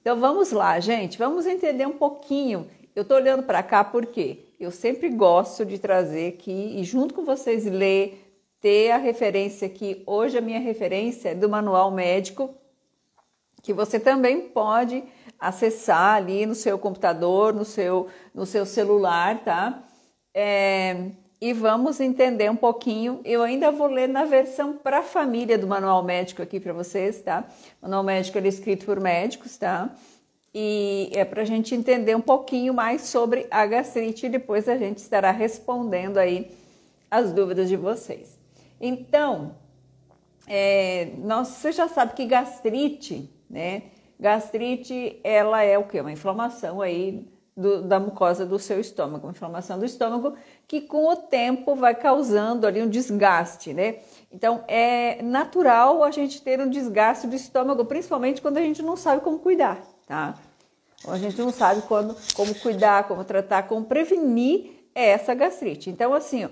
Então vamos lá, gente, vamos entender um pouquinho. Eu estou olhando para cá porque eu sempre gosto de trazer aqui e junto com vocês ler, ter a referência aqui. Hoje a minha referência é do Manual Médico, que você também pode acessar ali no seu computador, no seu, no seu celular, tá? É, e vamos entender um pouquinho. Eu ainda vou ler na versão para família do Manual Médico aqui para vocês, tá? O Manual Médico ele é escrito por médicos, tá? E é para a gente entender um pouquinho mais sobre a gastrite e depois a gente estará respondendo aí as dúvidas de vocês. Então, é, nós, você já sabe que gastrite, né? Gastrite, ela é o que? Uma inflamação aí do, da mucosa do seu estômago, uma inflamação do estômago que com o tempo vai causando ali um desgaste, né? Então é natural a gente ter um desgaste do estômago, principalmente quando a gente não sabe como cuidar, tá? Ou a gente não sabe quando, como cuidar, como tratar, como prevenir essa gastrite. Então, assim, ó,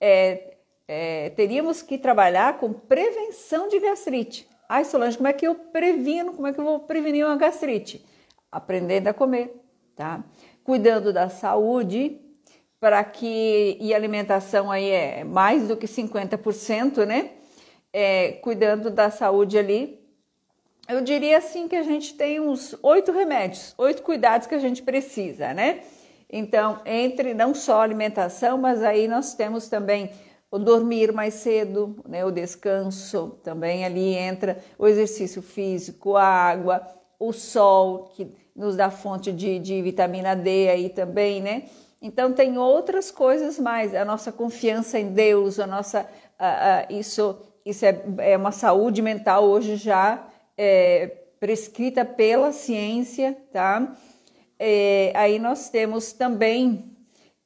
é, é, teríamos que trabalhar com prevenção de gastrite. Ai, Solange, como é que eu previno? Como é que eu vou prevenir uma gastrite? Aprendendo a comer, tá? Cuidando da saúde, para que e alimentação aí é mais do que 50%, né? É, cuidando da saúde ali. Eu diria assim que a gente tem uns oito remédios, oito cuidados que a gente precisa, né? Então, entre não só alimentação, mas aí nós temos também o dormir mais cedo, né? O descanso também ali entra, o exercício físico, a água, o sol, que nos dá fonte de, de vitamina D aí também, né? Então tem outras coisas mais, a nossa confiança em Deus, a nossa a, a, isso isso é, é, uma saúde mental hoje já é, prescrita pela ciência, tá? É, aí nós temos também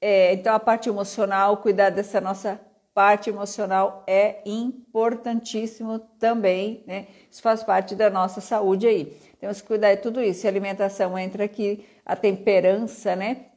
é, então a parte emocional, cuidar dessa nossa parte emocional é importantíssimo também, né? Isso faz parte da nossa saúde aí. Temos então, que cuidar de tudo isso. A alimentação entra aqui, a temperança, né?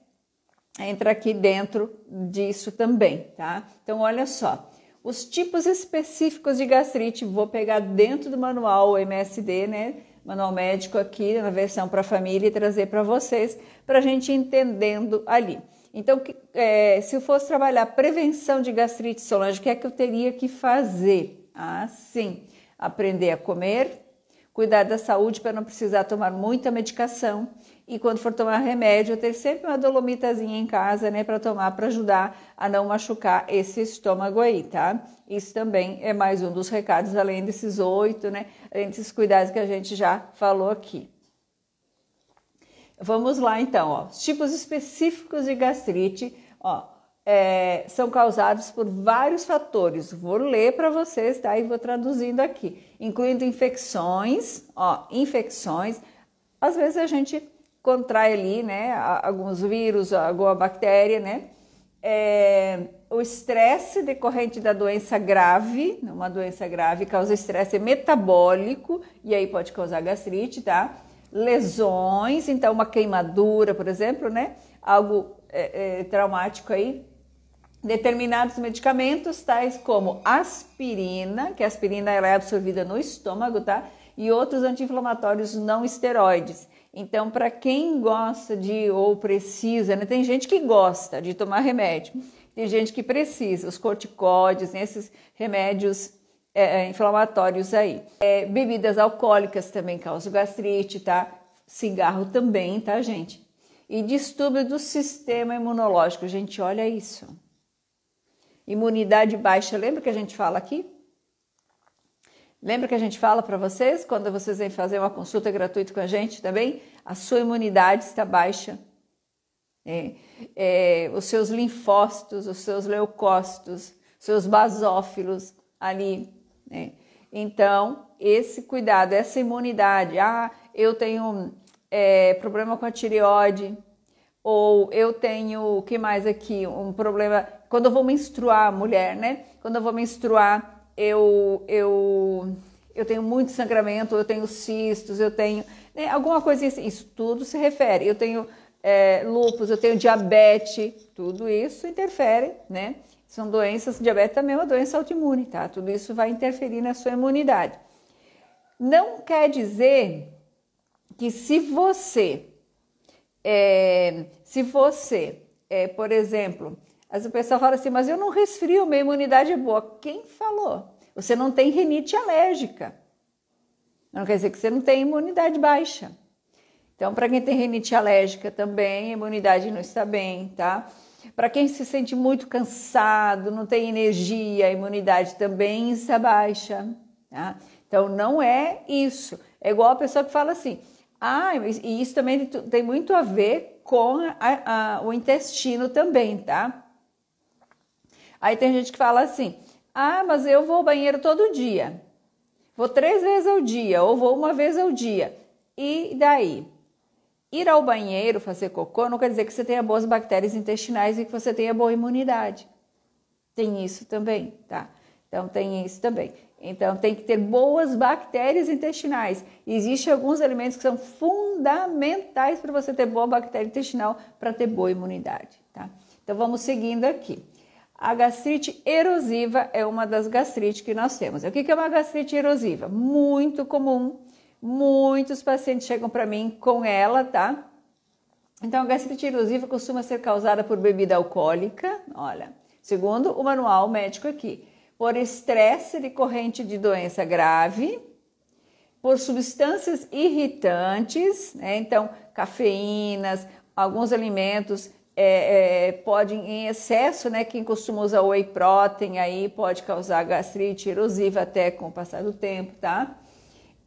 Entra aqui dentro disso também, tá? Então, olha só. Os tipos específicos de gastrite, vou pegar dentro do manual MSD, né? Manual médico aqui, na versão para família, e trazer para vocês, para a gente entendendo ali. Então, é, se eu fosse trabalhar prevenção de gastrite solange, o que é que eu teria que fazer? Ah, sim, aprender a comer, cuidar da saúde para não precisar tomar muita medicação e quando for tomar remédio, ter sempre uma dolomitazinha em casa, né, para tomar para ajudar a não machucar esse estômago aí, tá? Isso também é mais um dos recados além desses oito, né, além desses cuidados que a gente já falou aqui. Vamos lá então, ó. Os tipos específicos de gastrite, ó, é, são causados por vários fatores. Vou ler para vocês, tá? E vou traduzindo aqui, incluindo infecções, ó, infecções. Às vezes a gente contrai ali, né, alguns vírus, alguma bactéria, né? É, o estresse decorrente da doença grave, uma doença grave causa estresse metabólico e aí pode causar gastrite, tá? lesões, então uma queimadura, por exemplo, né? Algo é, é, traumático aí. Determinados medicamentos, tais como aspirina, que a aspirina ela é absorvida no estômago, tá? E outros anti-inflamatórios não esteroides. Então, para quem gosta de ou precisa, né? Tem gente que gosta de tomar remédio, tem gente que precisa, os corticoides, né? esses remédios é, é, inflamatórios aí. É, bebidas alcoólicas também causam gastrite, tá? Cigarro também, tá, gente? E distúrbio do sistema imunológico, gente, olha isso. Imunidade baixa, lembra que a gente fala aqui? Lembra que a gente fala para vocês quando vocês vêm fazer uma consulta gratuita com a gente também? Tá a sua imunidade está baixa. É, é, os seus linfócitos, os seus leucócitos, seus basófilos ali né? Então, esse cuidado, essa imunidade, ah, eu tenho é, problema com a tireoide, ou eu tenho, o que mais aqui? Um problema. Quando eu vou menstruar, mulher, né? Quando eu vou menstruar, eu, eu, eu tenho muito sangramento, eu tenho cistos, eu tenho. Né? Alguma coisa assim, isso tudo se refere. Eu tenho é, lupus, eu tenho diabetes, tudo isso interfere, né? São doenças, diabetes também é uma doença autoimune, tá? Tudo isso vai interferir na sua imunidade. Não quer dizer que se você, é, se você, é, por exemplo, as pessoas falam assim, mas eu não resfrio, minha imunidade é boa. Quem falou? Você não tem rinite alérgica. Não quer dizer que você não tem imunidade baixa. Então, para quem tem rinite alérgica também, a imunidade não está bem, tá? Para quem se sente muito cansado, não tem energia, a imunidade também está baixa. Tá? Então não é isso. É igual a pessoa que fala assim: ah, e isso também tem muito a ver com a, a, o intestino também, tá? Aí tem gente que fala assim: ah, mas eu vou ao banheiro todo dia, vou três vezes ao dia, ou vou uma vez ao dia. E daí? ir ao banheiro fazer cocô não quer dizer que você tenha boas bactérias intestinais e que você tenha boa imunidade. Tem isso também, tá? Então tem isso também. Então tem que ter boas bactérias intestinais. Existem alguns alimentos que são fundamentais para você ter boa bactéria intestinal para ter boa imunidade, tá? Então vamos seguindo aqui. A gastrite erosiva é uma das gastrites que nós temos. O que é uma gastrite erosiva? Muito comum Muitos pacientes chegam para mim com ela, tá? Então, a gastrite erosiva costuma ser causada por bebida alcoólica, olha, segundo o manual médico aqui, por estresse decorrente de doença grave, por substâncias irritantes, né? então cafeínas, alguns alimentos é, é, podem em excesso, né? Quem costuma usar whey protein aí pode causar gastrite erosiva até com o passar do tempo, tá?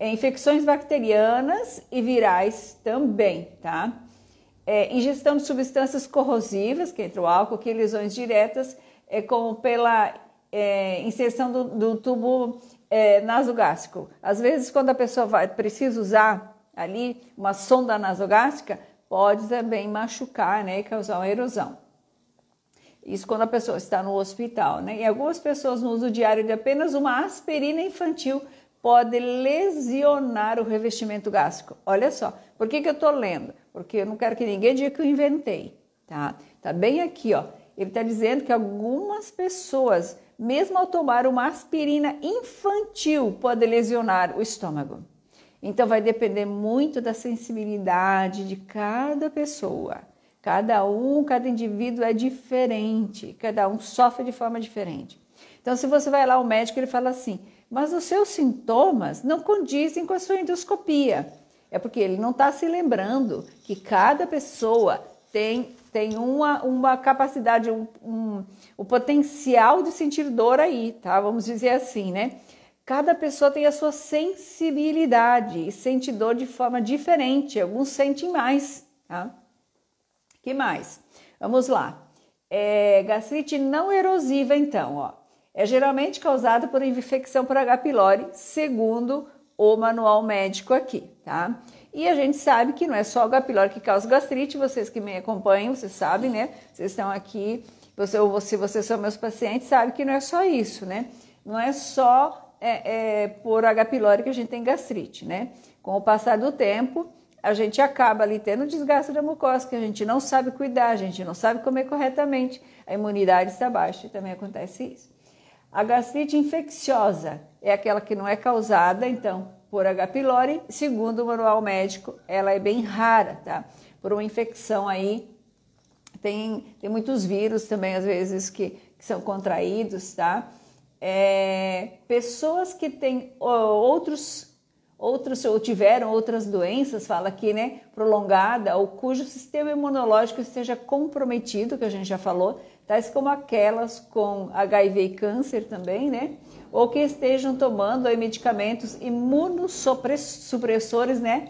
É, infecções bacterianas e virais também, tá? É, ingestão de substâncias corrosivas, que entra o álcool, que lesões diretas, é, como pela é, inserção do, do tubo é, nasogástrico. Às vezes, quando a pessoa vai, precisa usar ali uma sonda nasogástrica, pode também machucar né, e causar uma erosão. Isso quando a pessoa está no hospital, né? E algumas pessoas no uso diário de apenas uma aspirina infantil pode lesionar o revestimento gástrico. Olha só, por que, que eu estou lendo? Porque eu não quero que ninguém diga que eu inventei, tá? Tá bem aqui, ó. Ele está dizendo que algumas pessoas, mesmo ao tomar uma aspirina infantil, podem lesionar o estômago. Então vai depender muito da sensibilidade de cada pessoa. Cada um, cada indivíduo é diferente, cada um sofre de forma diferente. Então, se você vai lá ao médico, ele fala assim: mas os seus sintomas não condizem com a sua endoscopia. É porque ele não está se lembrando que cada pessoa tem, tem uma, uma capacidade, um, um, o potencial de sentir dor aí, tá? Vamos dizer assim, né? Cada pessoa tem a sua sensibilidade e sente dor de forma diferente. Alguns sentem mais, tá? Que mais? Vamos lá. É, gastrite não erosiva, então, ó. É geralmente causada por infecção por H. pylori, segundo o manual médico aqui, tá? E a gente sabe que não é só o H. pylori que causa gastrite, vocês que me acompanham, vocês sabem, né? Vocês estão aqui, você, ou se vocês são meus pacientes, sabe que não é só isso, né? Não é só é, é, por H. pylori que a gente tem gastrite, né? Com o passar do tempo, a gente acaba ali tendo desgaste da mucosa, que a gente não sabe cuidar, a gente não sabe comer corretamente, a imunidade está baixa e também acontece isso. A gastrite infecciosa é aquela que não é causada, então, por H. pylori. Segundo o manual médico, ela é bem rara, tá? Por uma infecção aí. Tem, tem muitos vírus também, às vezes, que, que são contraídos, tá? É, pessoas que têm outros, outros ou tiveram outras doenças, fala aqui, né, prolongada, ou cujo sistema imunológico esteja comprometido, que a gente já falou, tais como aquelas com HIV e câncer também, né? Ou que estejam tomando aí, medicamentos imunossupressores, né?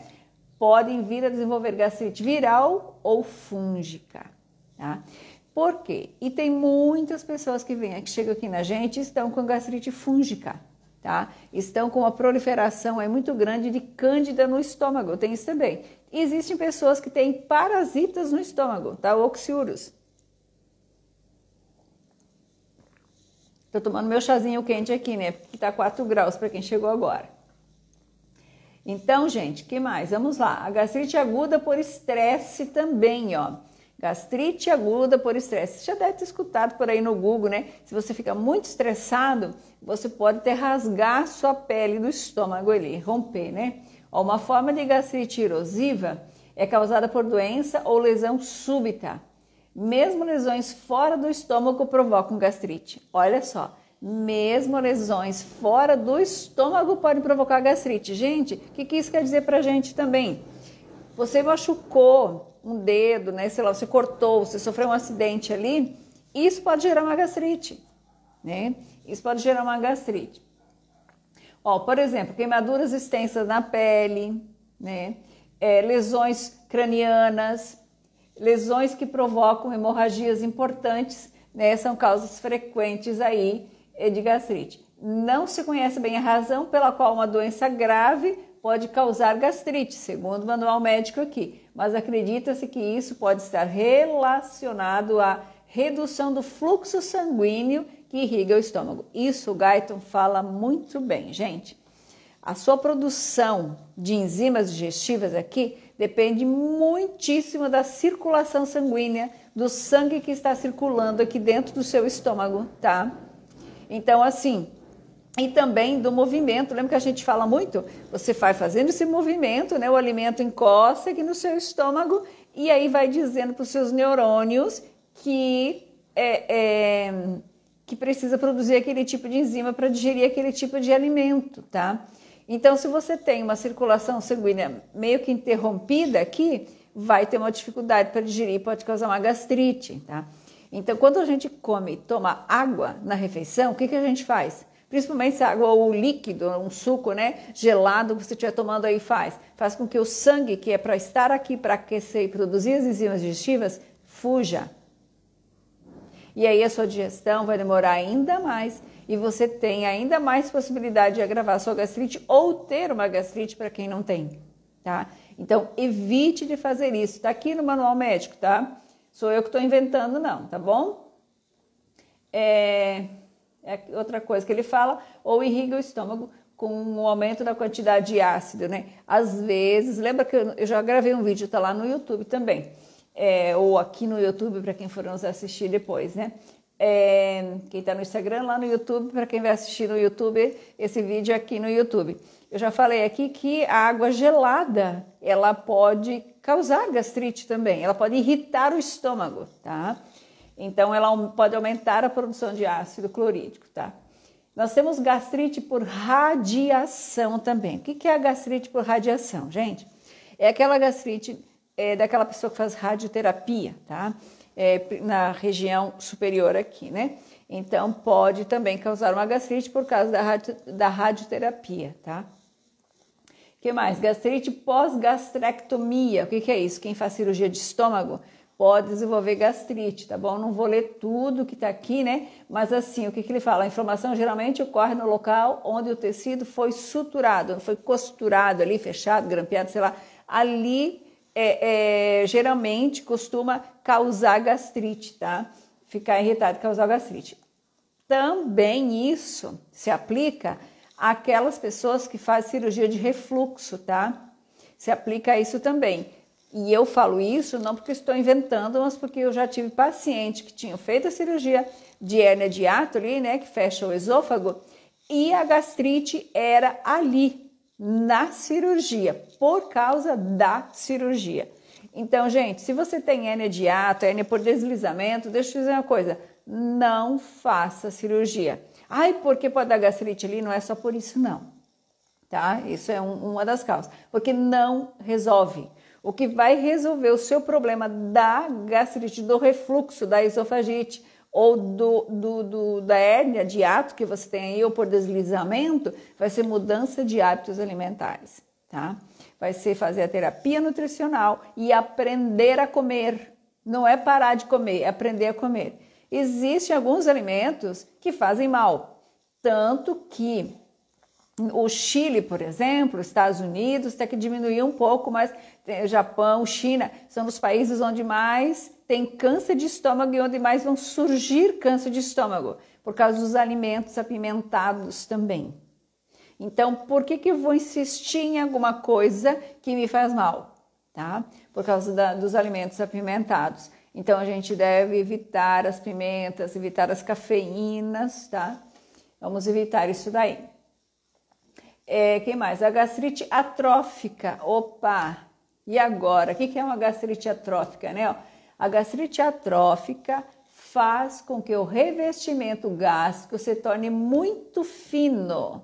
Podem vir a desenvolver gastrite viral ou fúngica, tá? Por quê? E tem muitas pessoas que vêm, que chegam aqui na gente, estão com gastrite fúngica, tá? Estão com uma proliferação é muito grande de cândida no estômago, tem isso também. Existem pessoas que têm parasitas no estômago, tá? Oxiurus, Tô tomando meu chazinho quente aqui, né? Porque tá 4 graus para quem chegou agora. Então, gente, que mais? Vamos lá. A gastrite aguda por estresse também, ó. Gastrite aguda por estresse. Você já deve ter escutado por aí no Google, né? Se você fica muito estressado, você pode até rasgar sua pele do estômago ali, romper, né? Ó, uma forma de gastrite erosiva é causada por doença ou lesão súbita mesmo lesões fora do estômago provocam gastrite. Olha só, mesmo lesões fora do estômago podem provocar gastrite. Gente, o que, que isso quer dizer pra gente também? Você machucou um dedo, né? Sei lá, você cortou, você sofreu um acidente ali, isso pode gerar uma gastrite, né? Isso pode gerar uma gastrite. Ó, por exemplo, queimaduras extensas na pele, né? É, lesões cranianas, Lesões que provocam hemorragias importantes, né, são causas frequentes aí de gastrite. Não se conhece bem a razão pela qual uma doença grave pode causar gastrite, segundo o manual médico aqui, mas acredita-se que isso pode estar relacionado à redução do fluxo sanguíneo que irriga o estômago. Isso o Guyton fala muito bem, gente. A sua produção de enzimas digestivas aqui depende muitíssimo da circulação sanguínea, do sangue que está circulando aqui dentro do seu estômago, tá? Então, assim, e também do movimento. Lembra que a gente fala muito? Você vai fazendo esse movimento, né? O alimento encosta aqui no seu estômago e aí vai dizendo para os seus neurônios que é, é, que precisa produzir aquele tipo de enzima para digerir aquele tipo de alimento, tá? Então, se você tem uma circulação sanguínea meio que interrompida aqui, vai ter uma dificuldade para digerir, pode causar uma gastrite, tá? Então, quando a gente come e toma água na refeição, o que, que a gente faz? Principalmente se a água ou líquido, um suco, né, gelado que você estiver tomando aí faz, faz com que o sangue que é para estar aqui para aquecer e produzir as enzimas digestivas fuja, e aí a sua digestão vai demorar ainda mais e você tem ainda mais possibilidade de agravar a sua gastrite ou ter uma gastrite para quem não tem, tá? Então evite de fazer isso. Tá aqui no manual médico, tá? Sou eu que estou inventando, não, tá bom? É... é outra coisa que ele fala, ou irriga o estômago com o um aumento da quantidade de ácido, né? Às vezes, lembra que eu já gravei um vídeo, tá lá no YouTube também é, ou aqui no YouTube para quem for nos assistir depois, né? É, quem está no Instagram, lá no YouTube, para quem vai assistir no YouTube, esse vídeo aqui no YouTube. Eu já falei aqui que a água gelada, ela pode causar gastrite também, ela pode irritar o estômago, tá? Então, ela pode aumentar a produção de ácido clorídrico, tá? Nós temos gastrite por radiação também. O que é a gastrite por radiação, gente? É aquela gastrite é, daquela pessoa que faz radioterapia, tá? É, na região superior aqui, né? Então, pode também causar uma gastrite por causa da, radio, da radioterapia, tá? O que mais? Gastrite pós-gastrectomia. O que, que, é isso? Quem faz cirurgia de estômago pode desenvolver gastrite, tá bom? Não vou ler tudo que tá aqui, né? Mas assim, o que, que ele fala? A inflamação geralmente ocorre no local onde o tecido foi suturado, foi costurado ali, fechado, grampeado, sei lá. Ali é, é, geralmente costuma causar gastrite, tá? Ficar irritado causar gastrite. Também isso se aplica àquelas pessoas que fazem cirurgia de refluxo, tá? Se aplica a isso também. E eu falo isso não porque estou inventando, mas porque eu já tive paciente que tinha feito a cirurgia de hernia de ato ali, né, que fecha o esôfago, e a gastrite era ali, na cirurgia, por causa da cirurgia. Então, gente, se você tem hérnia de ato, hérnia por deslizamento, deixa eu dizer uma coisa, não faça cirurgia. Ai, porque pode dar gastrite ali? Não é só por isso, não. Tá? Isso é um, uma das causas. Porque não resolve. O que vai resolver o seu problema da gastrite, do refluxo, da esofagite, ou do, do, do, da hérnia de hábito que você tem aí, ou por deslizamento, vai ser mudança de hábitos alimentares, tá? Vai ser fazer a terapia nutricional e aprender a comer. Não é parar de comer, é aprender a comer. Existem alguns alimentos que fazem mal, tanto que o Chile, por exemplo, Estados Unidos, até que diminuiu um pouco, mas Japão, China, são os países onde mais tem câncer de estômago e onde mais vão surgir câncer de estômago, por causa dos alimentos apimentados também. Então, por que, que eu vou insistir em alguma coisa que me faz mal? Tá? Por causa da, dos alimentos apimentados. Então, a gente deve evitar as pimentas, evitar as cafeínas, tá? Vamos evitar isso daí. É, quem mais? A gastrite atrófica. Opa! E agora? O que é uma gastrite atrófica, né? A gastrite atrófica faz com que o revestimento gástrico se torne muito fino.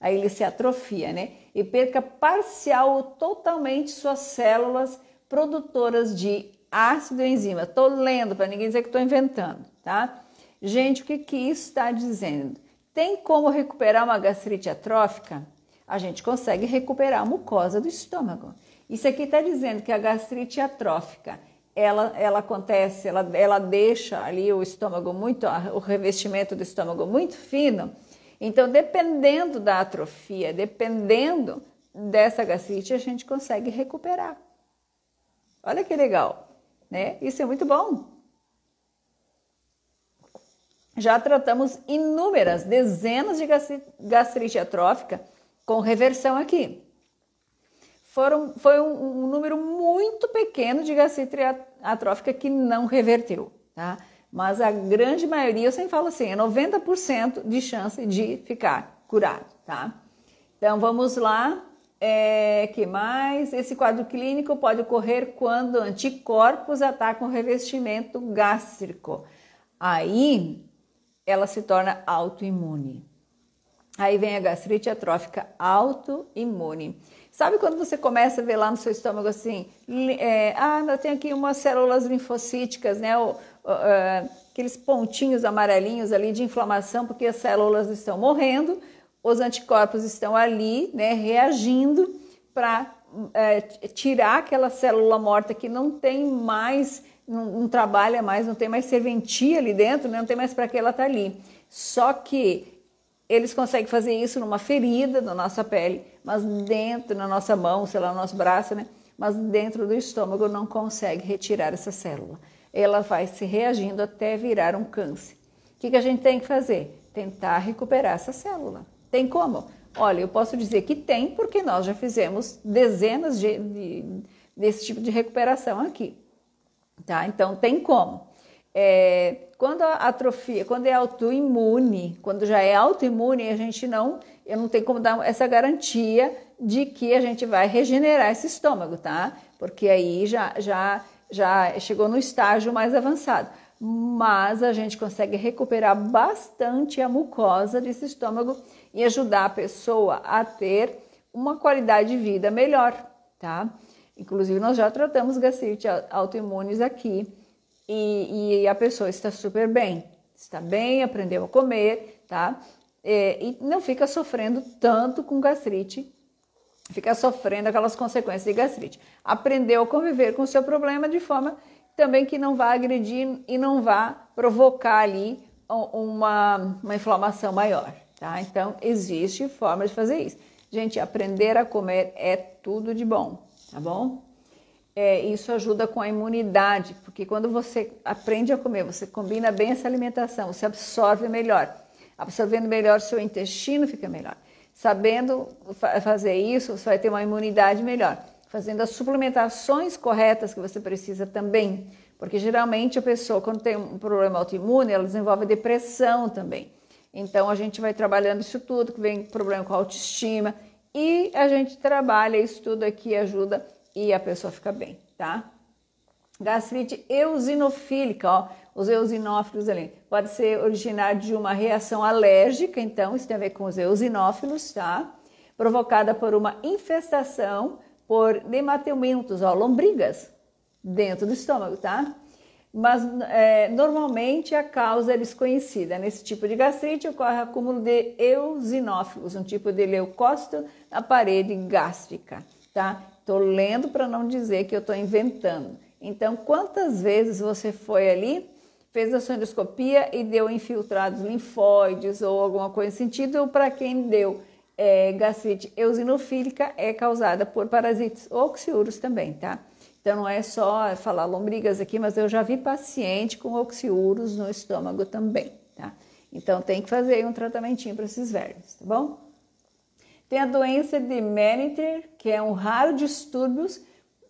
Aí ele se atrofia, né? E perca parcial ou totalmente suas células produtoras de ácido e enzima. Tô lendo para ninguém dizer que estou inventando, tá? Gente, o que, que isso está dizendo? Tem como recuperar uma gastrite atrófica? a gente consegue recuperar a mucosa do estômago. Isso aqui está dizendo que a gastrite atrófica ela, ela acontece, ela, ela deixa ali o estômago muito, o revestimento do estômago muito fino. Então, dependendo da atrofia, dependendo dessa gastrite, a gente consegue recuperar. Olha que legal, né? Isso é muito bom. Já tratamos inúmeras, dezenas de gastrite atrófica com reversão aqui. Foram, foi um, um número muito pequeno de gastrite atrófica que não reverteu, tá? Mas a grande maioria, eu sempre falo assim, é 90% de chance de ficar curado, tá? Então vamos lá. É, que mais? Esse quadro clínico pode ocorrer quando anticorpos atacam o revestimento gástrico. Aí ela se torna autoimune. Aí vem a gastrite atrófica autoimune. Sabe quando você começa a ver lá no seu estômago assim, é, ah, eu tenho aqui umas células linfocíticas, né? É, aqueles pontinhos amarelinhos ali de inflamação, porque as células estão morrendo, os anticorpos estão ali, né, reagindo para é, tirar aquela célula morta que não tem mais, não, não, trabalha mais, não tem mais serventia ali dentro, né, não tem mais para que ela tá ali. Só que eles conseguem fazer isso numa ferida na nossa pele, mas dentro, na nossa mão, sei lá, no nosso braço, né? Mas dentro do estômago não consegue retirar essa célula. Ela vai se reagindo até virar um câncer. O que, que a gente tem que fazer? Tentar recuperar essa célula. Tem como? Olha, eu posso dizer que tem, porque nós já fizemos dezenas de, de, desse tipo de recuperação aqui. Tá? Então, tem como. É, quando a atrofia, quando é autoimune, quando já é autoimune, a gente não, eu não tenho como dar essa garantia de que a gente vai regenerar esse estômago, tá? Porque aí já, já, já chegou no estágio mais avançado. Mas a gente consegue recuperar bastante a mucosa desse estômago e ajudar a pessoa a ter uma qualidade de vida melhor, tá? Inclusive, nós já tratamos gastrite autoimunes aqui e, e a pessoa está super bem, está bem, aprendeu a comer, tá? É, e não fica sofrendo tanto com gastrite, fica sofrendo aquelas consequências de gastrite. Aprendeu a conviver com o seu problema de forma também que não vá agredir e não vá provocar ali uma, uma inflamação maior, tá? Então, existe forma de fazer isso. Gente, aprender a comer é tudo de bom, tá bom? é, isso ajuda com a imunidade, porque quando você aprende a comer, você combina bem essa alimentação, você absorve melhor. Absorvendo melhor, seu intestino fica melhor. Sabendo fazer isso, você vai ter uma imunidade melhor. Fazendo as suplementações corretas que você precisa também, porque geralmente a pessoa, quando tem um problema autoimune, ela desenvolve depressão também. Então a gente vai trabalhando isso tudo, que vem problema com a autoestima, e a gente trabalha isso tudo aqui, ajuda e a pessoa fica bem, tá? Gastrite eosinofílica, ó, os eosinófilos ali, pode ser originário de uma reação alérgica, então isso tem a ver com os eosinófilos, tá? Provocada por uma infestação por nemateumintos, ó, lombrigas dentro do estômago, tá? Mas é, normalmente a causa é desconhecida. Nesse tipo de gastrite ocorre acúmulo de eosinófilos, um tipo de leucócito na parede gástrica, tá? Estou lendo para não dizer que eu estou inventando. Então, quantas vezes você foi ali, fez a endoscopia e deu infiltrados linfóides ou alguma coisa nesse sentido, ou para quem deu é, gastrite eosinofílica é causada por parasitas oxiuros também, tá? Então, não é só falar lombrigas aqui, mas eu já vi paciente com oxiuros no estômago também, tá? Então, tem que fazer um tratamentinho para esses vermes, tá bom? Tem a doença de Menninger, que é um raro distúrbio,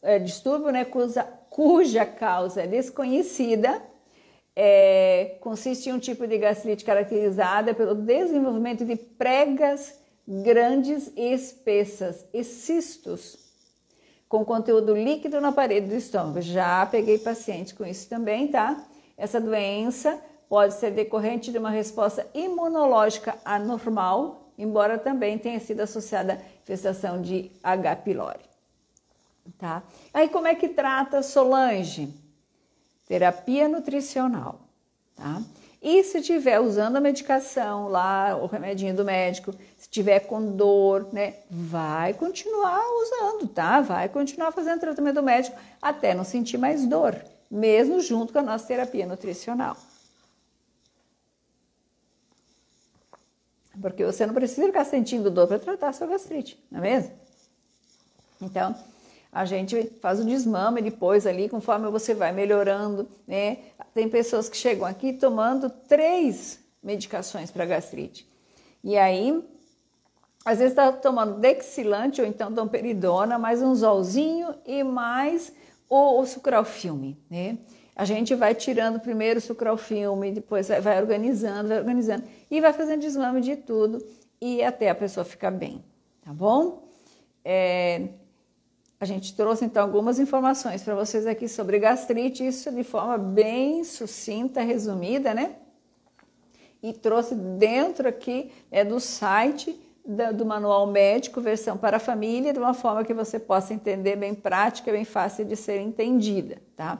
é, distúrbio né, cuja, cuja causa é desconhecida, é, consiste em um tipo de gastrite caracterizada pelo desenvolvimento de pregas grandes e espessas e cistos com conteúdo líquido na parede do estômago. Já peguei paciente com isso também, tá? Essa doença pode ser decorrente de uma resposta imunológica anormal embora também tenha sido associada à infestação de H. pylori. Tá? Aí como é que trata Solange? Terapia nutricional, tá? E se tiver usando a medicação lá, o remedinho do médico, se tiver com dor, né, vai continuar usando, tá? Vai continuar fazendo tratamento médico até não sentir mais dor, mesmo junto com a nossa terapia nutricional. porque você não precisa ficar sentindo dor para tratar a sua gastrite, não é mesmo? Então, a gente faz o desmame depois ali, conforme você vai melhorando, né? Tem pessoas que chegam aqui tomando três medicações para gastrite. E aí, às vezes está tomando dexilante ou então domperidona, mais um zolzinho e mais o, o sucralfilme, né? A gente vai tirando primeiro o sucralfilme, depois vai organizando, vai organizando e vai fazendo desmame de tudo e até a pessoa ficar bem, tá bom? É, a gente trouxe então algumas informações para vocês aqui sobre gastrite, isso de forma bem sucinta, resumida, né? E trouxe dentro aqui é, do site do manual médico, versão para a família, de uma forma que você possa entender bem prática, bem fácil de ser entendida, tá?